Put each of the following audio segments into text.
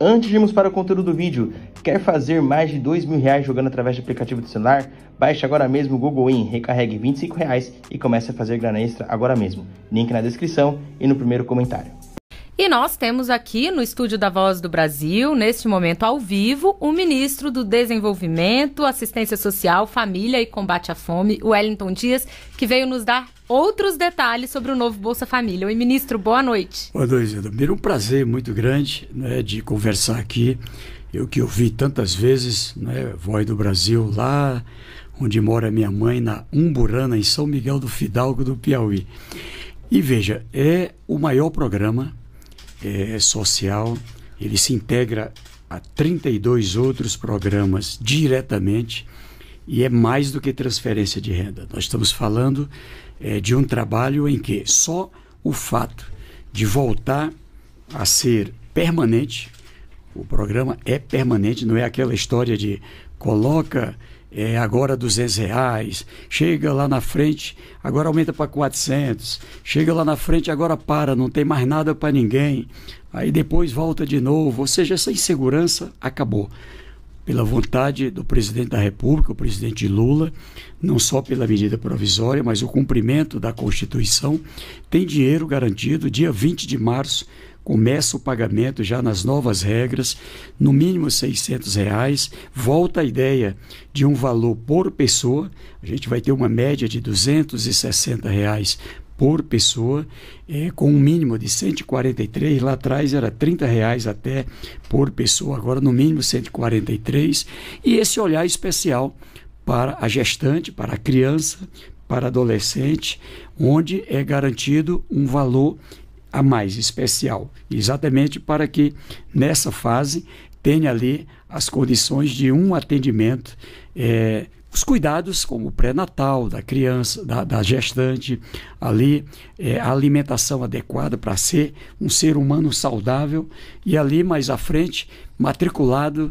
Antes de irmos para o conteúdo do vídeo, quer fazer mais de dois mil reais jogando através de aplicativo de celular? Baixe agora mesmo o Google In, recarregue 25 reais e comece a fazer grana extra agora mesmo. Link na descrição e no primeiro comentário. E nós temos aqui no estúdio da Voz do Brasil, neste momento ao vivo, o ministro do Desenvolvimento, Assistência Social, Família e Combate à Fome, Wellington Dias, que veio nos dar outros detalhes sobre o novo Bolsa Família. Oi, ministro, boa noite. Boa noite, Edomiro. Um prazer muito grande né, de conversar aqui. Eu que ouvi tantas vezes, né, Voz do Brasil, lá onde mora minha mãe, na Umburana, em São Miguel do Fidalgo, do Piauí. E veja, é o maior programa é, social, ele se integra a 32 outros programas diretamente e é mais do que transferência de renda. Nós estamos falando é, de um trabalho em que só o fato de voltar a ser permanente, o programa é permanente, não é aquela história de coloca é, agora 200 reais, chega lá na frente, agora aumenta para 400, chega lá na frente, agora para, não tem mais nada para ninguém, aí depois volta de novo. Ou seja, essa insegurança acabou. Pela vontade do presidente da República, o presidente Lula, não só pela medida provisória, mas o cumprimento da Constituição, tem dinheiro garantido dia 20 de março começa o pagamento já nas novas regras, no mínimo 600 reais, volta a ideia de um valor por pessoa, a gente vai ter uma média de 260 reais por pessoa, é, com um mínimo de 143, lá atrás era 30 reais até por pessoa, agora no mínimo 143, e esse olhar especial para a gestante, para a criança, para adolescente, onde é garantido um valor a mais especial, exatamente para que nessa fase tenha ali as condições de um atendimento, é, os cuidados como o pré-natal da criança, da, da gestante, ali é, a alimentação adequada para ser um ser humano saudável e ali mais à frente matriculado,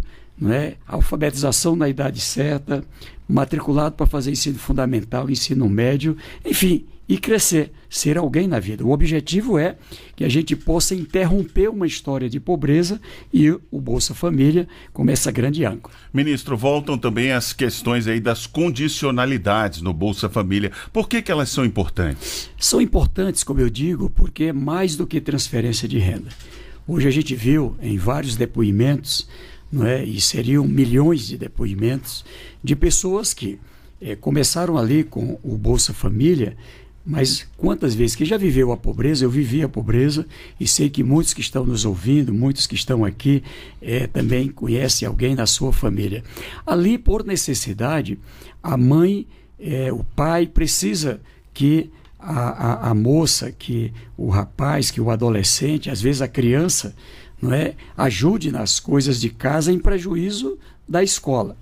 é alfabetização na idade certa, matriculado para fazer ensino fundamental, ensino médio, enfim, e crescer, ser alguém na vida. O objetivo é que a gente possa interromper uma história de pobreza e o Bolsa Família como essa grande âncora. Ministro, voltam também as questões aí das condicionalidades no Bolsa Família. Por que, que elas são importantes? São importantes, como eu digo, porque é mais do que transferência de renda. Hoje a gente viu em vários depoimentos, não é? e seriam milhões de depoimentos, de pessoas que é, começaram ali com o Bolsa Família mas quantas vezes que já viveu a pobreza, eu vivi a pobreza e sei que muitos que estão nos ouvindo, muitos que estão aqui, é, também conhecem alguém da sua família. Ali, por necessidade, a mãe, é, o pai precisa que a, a, a, moça, que o rapaz, que o adolescente, às vezes a criança, não é, ajude nas coisas de casa em prejuízo da escola.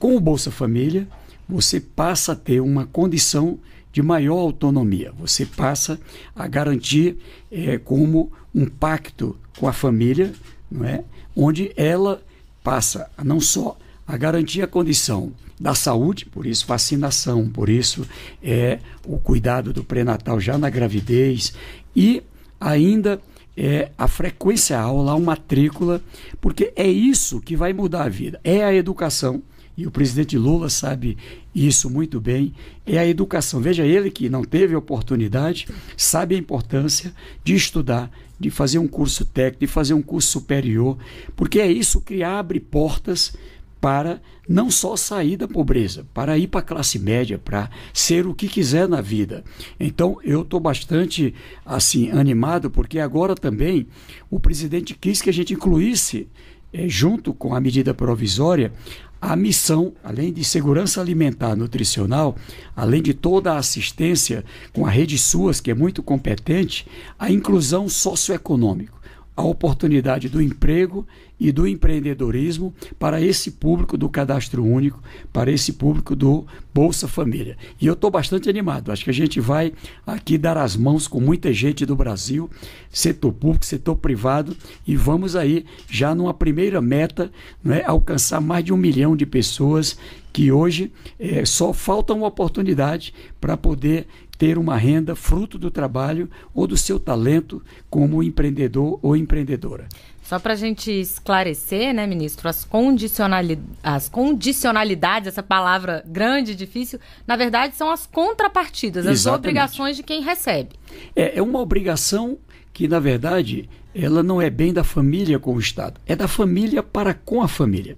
Com o Bolsa Família, você passa a ter uma condição de maior autonomia. Você passa a garantir é, como um pacto com a família, não é? onde ela passa a não só a garantir a condição da saúde, por isso vacinação, por isso é o cuidado do pré-natal já na gravidez e ainda é a frequência aula, a matrícula, porque é isso que vai mudar a vida. É a educação e o presidente Lula sabe isso muito bem, é a educação. Veja, ele que não teve oportunidade, sabe a importância de estudar, de fazer um curso técnico, de fazer um curso superior, porque é isso que abre portas para não só sair da pobreza, para ir para a classe média, para ser o que quiser na vida. Então eu estou bastante assim animado porque agora também o presidente quis que a gente incluísse eh, junto com a medida provisória a missão, além de segurança alimentar nutricional, além de toda a assistência com a rede SUAS, que é muito competente, a inclusão socioeconômica a oportunidade do emprego e do empreendedorismo para esse público do cadastro único, para esse público do Bolsa Família. E eu estou bastante animado. Acho que a gente vai aqui dar as mãos com muita gente do Brasil, setor público, setor privado, e vamos aí, já numa primeira meta, né, alcançar mais de um milhão de pessoas que hoje é, só falta uma oportunidade para poder ter uma renda fruto do trabalho ou do seu talento como empreendedor ou empreendedora. Só para a gente esclarecer, né, ministro, as, condicionali as condicionalidades, essa palavra grande e difícil, na verdade são as contrapartidas, as Exatamente. obrigações de quem recebe. É, é uma obrigação que, na verdade, ela não é bem da família com o Estado, é da família para com a família.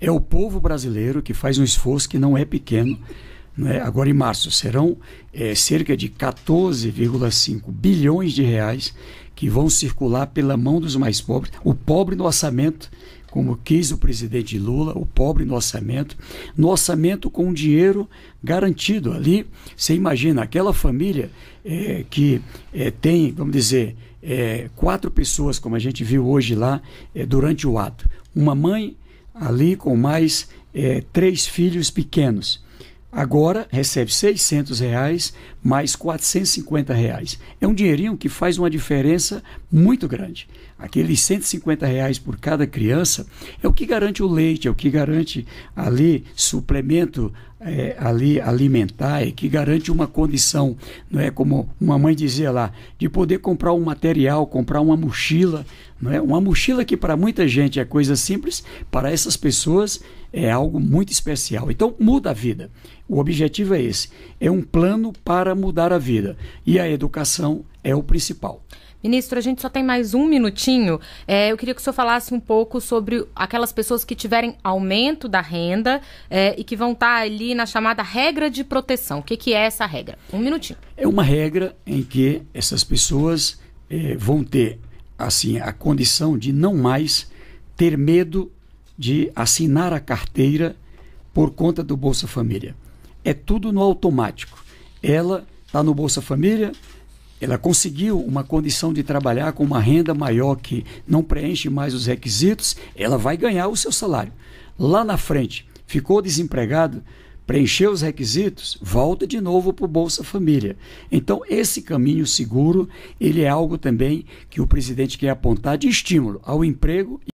É o povo brasileiro que faz um esforço que não é pequeno né, agora em março, serão é, cerca de 14,5 bilhões de reais que vão circular pela mão dos mais pobres. O pobre no orçamento, como quis o presidente Lula, o pobre no orçamento, no orçamento com dinheiro garantido ali. Você imagina aquela família é, que é, tem, vamos dizer, é, quatro pessoas, como a gente viu hoje lá, é, durante o ato. Uma mãe ali com mais é, três filhos pequenos Agora recebe 600 reais mais 450 reais. É um dinheirinho que faz uma diferença muito grande. Aqueles 150 reais por cada criança é o que garante o leite, é o que garante ali suplemento é, ali alimentar, é que garante uma condição, não é como uma mãe dizia lá, de poder comprar um material, comprar uma mochila, não é uma mochila que para muita gente é coisa simples, para essas pessoas é algo muito especial. Então, muda a vida. O objetivo é esse. É um plano para mudar a vida. E a educação é o principal. Ministro, a gente só tem mais um minutinho. É, eu queria que o senhor falasse um pouco sobre aquelas pessoas que tiverem aumento da renda é, e que vão estar ali na chamada regra de proteção. O que, que, é essa regra? Um minutinho. É uma regra em que essas pessoas é, vão ter assim a condição de não mais ter medo de assinar a carteira por conta do Bolsa Família. É tudo no automático. Ela está no Bolsa Família, ela conseguiu uma condição de trabalhar com uma renda maior que não preenche mais os requisitos, ela vai ganhar o seu salário. Lá na frente, ficou desempregado, preencheu os requisitos, volta de novo para o Bolsa Família. Então, esse caminho seguro, ele é algo também que o presidente quer apontar de estímulo ao emprego